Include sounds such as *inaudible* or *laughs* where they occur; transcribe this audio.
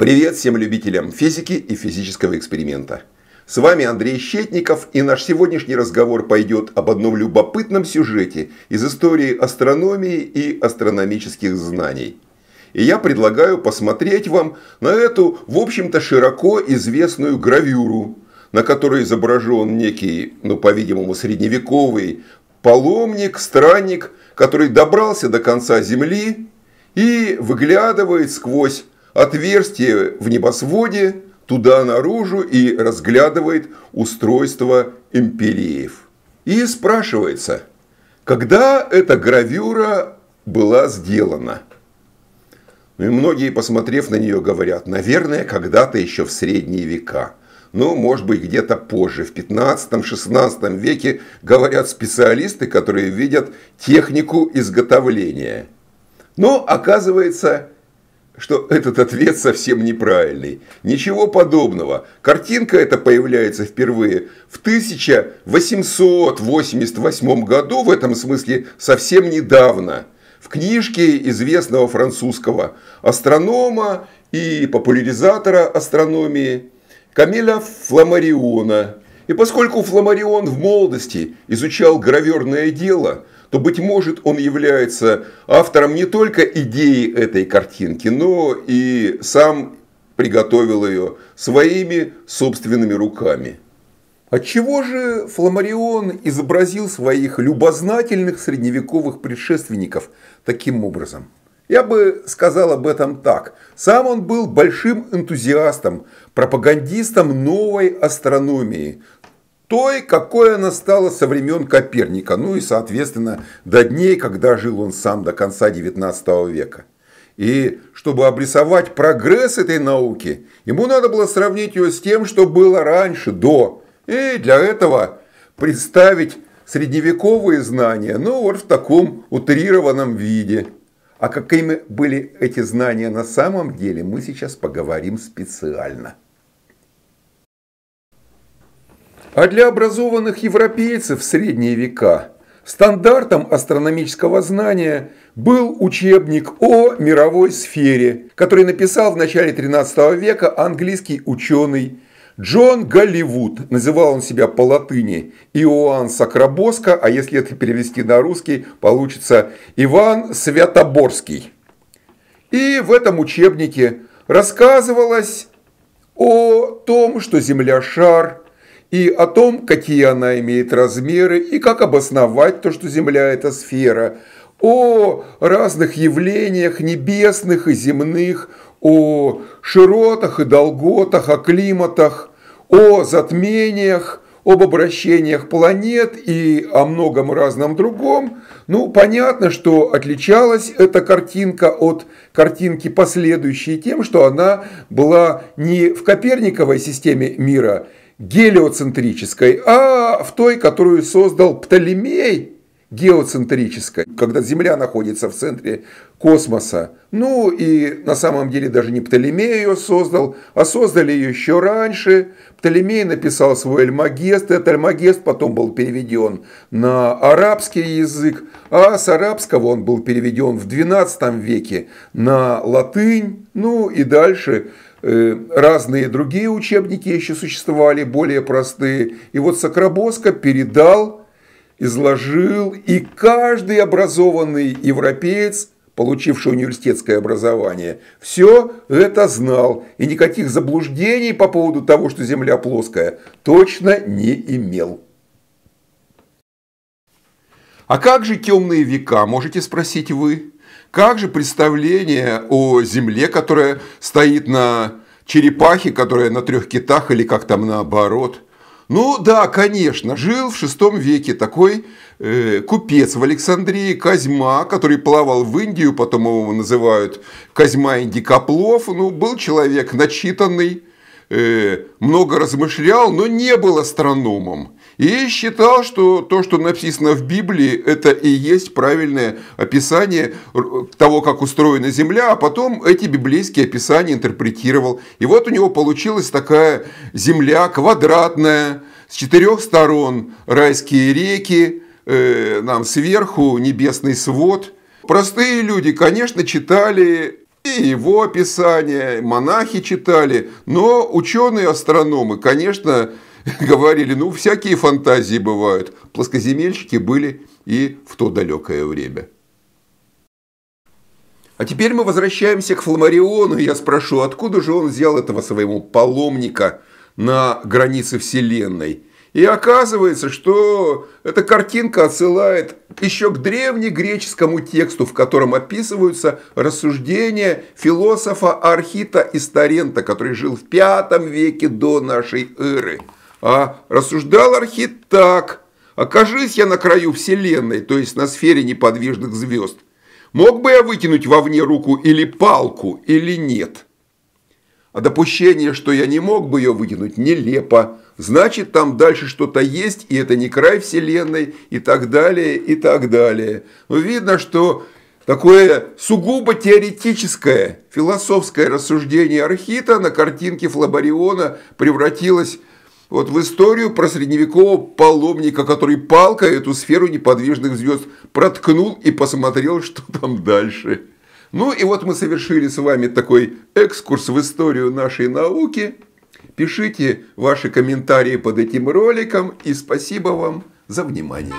Привет всем любителям физики и физического эксперимента. С вами Андрей Щетников, и наш сегодняшний разговор пойдет об одном любопытном сюжете из истории астрономии и астрономических знаний. И я предлагаю посмотреть вам на эту, в общем-то, широко известную гравюру, на которой изображен некий, ну, по-видимому, средневековый паломник, странник, который добрался до конца Земли и выглядывает сквозь отверстие в небосводе, туда наружу и разглядывает устройство империев. И спрашивается, когда эта гравюра была сделана? Ну и многие, посмотрев на нее, говорят, наверное, когда-то еще в средние века. Ну, может быть, где-то позже, в 15-16 веке, говорят специалисты, которые видят технику изготовления. Но, оказывается, что этот ответ совсем неправильный. Ничего подобного. Картинка эта появляется впервые в 1888 году, в этом смысле совсем недавно, в книжке известного французского астронома и популяризатора астрономии Камиля Фламариона и поскольку Фламарион в молодости изучал граверное дело, то, быть может, он является автором не только идеи этой картинки, но и сам приготовил ее своими собственными руками. Отчего же Фламарион изобразил своих любознательных средневековых предшественников таким образом? Я бы сказал об этом так. Сам он был большим энтузиастом, пропагандистом новой астрономии, той, какой она стала со времен Коперника, ну и, соответственно, до дней, когда жил он сам до конца XIX века. И чтобы обрисовать прогресс этой науки, ему надо было сравнить ее с тем, что было раньше, до. И для этого представить средневековые знания, ну вот в таком утрированном виде. А какими были эти знания на самом деле, мы сейчас поговорим специально. А для образованных европейцев в средние века стандартом астрономического знания был учебник о мировой сфере, который написал в начале 13 века английский ученый Джон Голливуд, называл он себя по латыни Иоанн Сакрабоско, а если это перевести на русский, получится Иван Святоборский. И в этом учебнике рассказывалось о том, что Земля – шар, и о том, какие она имеет размеры, и как обосновать то, что Земля – это сфера, о разных явлениях небесных и земных, о широтах и долготах, о климатах, о затмениях, об обращениях планет и о многом разном другом. Ну, понятно, что отличалась эта картинка от картинки последующей тем, что она была не в Коперниковой системе мира – гелиоцентрической, а в той, которую создал Птолемей, геоцентрической, когда Земля находится в центре космоса. Ну и на самом деле даже не Птолемей ее создал, а создали ее еще раньше. Птолемей написал свой Альмагест, этот Альмагест потом был переведен на арабский язык, а с арабского он был переведен в XII веке на латынь, ну и дальше Э, разные другие учебники еще существовали, более простые. И вот Сокробоско передал, изложил, и каждый образованный европеец, получивший университетское образование, все это знал, и никаких заблуждений по поводу того, что Земля плоская, точно не имел. А как же темные века, можете спросить вы? Как же представление о земле, которая стоит на черепахе, которая на трех китах или как там наоборот? Ну да, конечно, жил в шестом веке такой э, купец в Александрии Козьма, который плавал в Индию, потом его называют Козьма Индикоплов. Ну, был человек начитанный, э, много размышлял, но не был астрономом. И считал, что то, что написано в Библии, это и есть правильное описание того, как устроена Земля, а потом эти библейские описания интерпретировал. И вот у него получилась такая Земля квадратная, с четырех сторон райские реки, э, нам сверху небесный свод. Простые люди, конечно, читали и его описание, монахи читали, но ученые-астрономы, конечно, *laughs* говорили, ну, всякие фантазии бывают. Плоскоземельщики были и в то далекое время. А теперь мы возвращаемся к Фламариону, и я спрошу, откуда же он взял этого своего паломника на границе Вселенной? И оказывается, что эта картинка отсылает еще к древнегреческому тексту, в котором описываются рассуждения философа Архита Истарента, который жил в V веке до нашей эры. А рассуждал Архит так. Окажись я на краю Вселенной, то есть на сфере неподвижных звезд. Мог бы я выкинуть вовне руку или палку, или нет? А допущение, что я не мог бы ее выкинуть, нелепо. Значит, там дальше что-то есть, и это не край Вселенной, и так далее, и так далее. Но ну, видно, что такое сугубо теоретическое, философское рассуждение Архита на картинке Флабариона превратилось вот в историю про средневекового паломника, который палкой эту сферу неподвижных звезд проткнул и посмотрел, что там дальше. Ну и вот мы совершили с вами такой экскурс в историю нашей науки. Пишите ваши комментарии под этим роликом и спасибо вам за внимание.